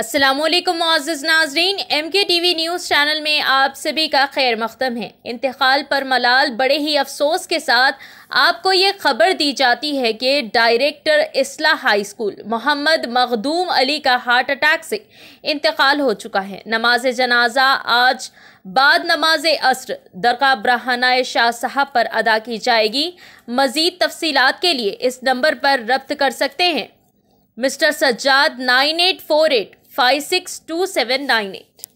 असलम मोज़ नाजरीन M K T V news channel में आप सभी का खैर मकदम है इंतकाल पर मलाल बड़े ही अफसोस के साथ आपको ये खबर दी जाती है कि director Islah high school Mohammad Makhdoom Ali का हार्ट अटैक से इंतकाल हो चुका है नमाज जनाजा आज बाद नमाज असर दरगाह ब्राहाना शाह साहब पर अदा की जाएगी मज़ीद तफसीत के लिए इस नंबर पर रब्त कर सकते हैं mister Sajjad nine eight four eight 562798.